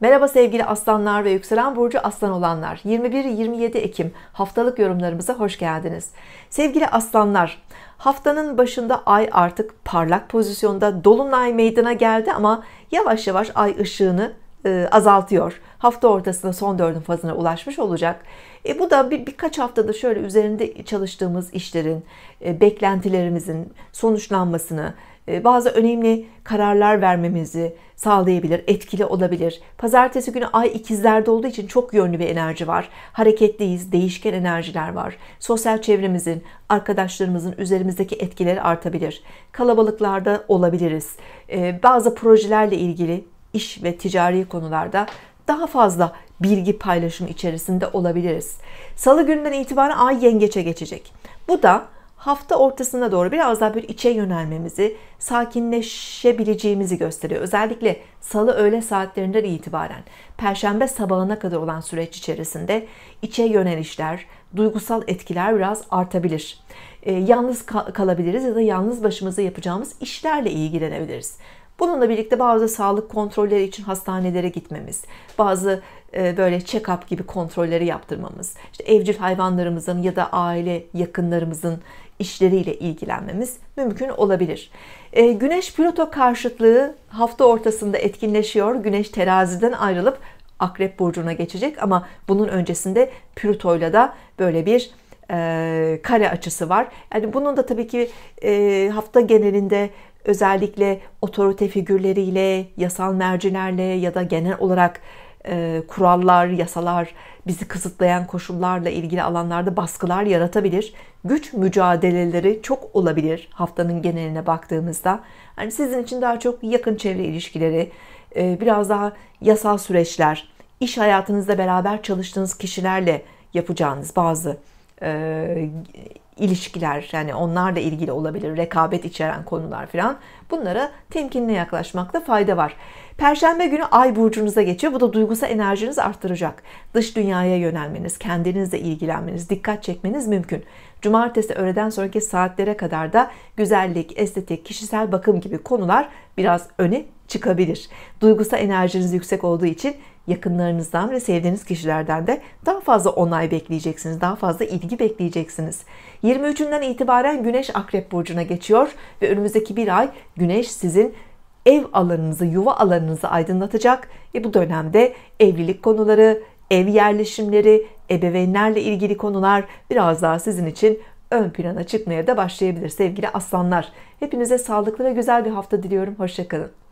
Merhaba sevgili aslanlar ve yükselen burcu aslan olanlar 21-27 Ekim haftalık yorumlarımıza hoş geldiniz sevgili aslanlar haftanın başında ay artık parlak pozisyonda dolunay meydana geldi ama yavaş yavaş ay ışığını e, azaltıyor hafta ortasında son dördün fazına ulaşmış olacak e, bu da bir, birkaç haftada şöyle üzerinde çalıştığımız işlerin e, beklentilerimizin sonuçlanmasını ee, bazı önemli kararlar vermemizi sağlayabilir, etkili olabilir. Pazartesi günü ay ikizlerde olduğu için çok yönlü bir enerji var. Hareketliyiz, değişken enerjiler var. Sosyal çevremizin, arkadaşlarımızın üzerimizdeki etkileri artabilir. Kalabalıklarda olabiliriz. Ee, bazı projelerle ilgili iş ve ticari konularda daha fazla bilgi paylaşımı içerisinde olabiliriz. Salı gününden itibaren ay yengeçe geçecek. Bu da hafta ortasına doğru biraz daha bir içe yönelmemizi, sakinleşebileceğimizi gösteriyor. Özellikle salı öğle saatlerinden itibaren perşembe sabahına kadar olan süreç içerisinde içe yönelişler, duygusal etkiler biraz artabilir. E, yalnız kalabiliriz ya da yalnız başımıza yapacağımız işlerle ilgilenebiliriz. Bununla birlikte bazı sağlık kontrolleri için hastanelere gitmemiz, bazı e, böyle check-up gibi kontrolleri yaptırmamız, işte evcil hayvanlarımızın ya da aile yakınlarımızın işleriyle ilgilenmemiz mümkün olabilir. E, güneş Plüto karşıtlığı hafta ortasında etkinleşiyor. Güneş teraziden ayrılıp Akrep burcuna geçecek ama bunun öncesinde Plüto'yla da böyle bir e, kare açısı var. Yani bunun da tabii ki e, hafta genelinde özellikle otorite figürleriyle, yasal mercilerle ya da genel olarak e, kurallar, yasalar, bizi kısıtlayan koşullarla ilgili alanlarda baskılar yaratabilir. Güç mücadeleleri çok olabilir haftanın geneline baktığımızda. Yani sizin için daha çok yakın çevre ilişkileri, e, biraz daha yasal süreçler, iş hayatınızda beraber çalıştığınız kişilerle yapacağınız bazı e, ilişkiler yani onlarla ilgili olabilir rekabet içeren konular filan bunlara temkinli yaklaşmakta fayda var. Perşembe günü ay burcunuza geçiyor. Bu da duygusal enerjinizi arttıracak. Dış dünyaya yönelmeniz, kendinizle ilgilenmeniz, dikkat çekmeniz mümkün. Cumartesi öğleden sonraki saatlere kadar da güzellik, estetik, kişisel bakım gibi konular biraz öne çıkabilir. Duygusal enerjiniz yüksek olduğu için yakınlarınızdan ve sevdiğiniz kişilerden de daha fazla onay bekleyeceksiniz. Daha fazla ilgi bekleyeceksiniz. 23'ünden itibaren Güneş Akrep burcuna geçiyor ve önümüzdeki bir ay Güneş sizin ev alanınızı, yuva alanınızı aydınlatacak. E bu dönemde evlilik konuları, ev yerleşimleri, ebeveynlerle ilgili konular biraz daha sizin için ön plana çıkmaya da başlayabilir sevgili aslanlar. Hepinize sağlıklı ve güzel bir hafta diliyorum. Hoşçakalın.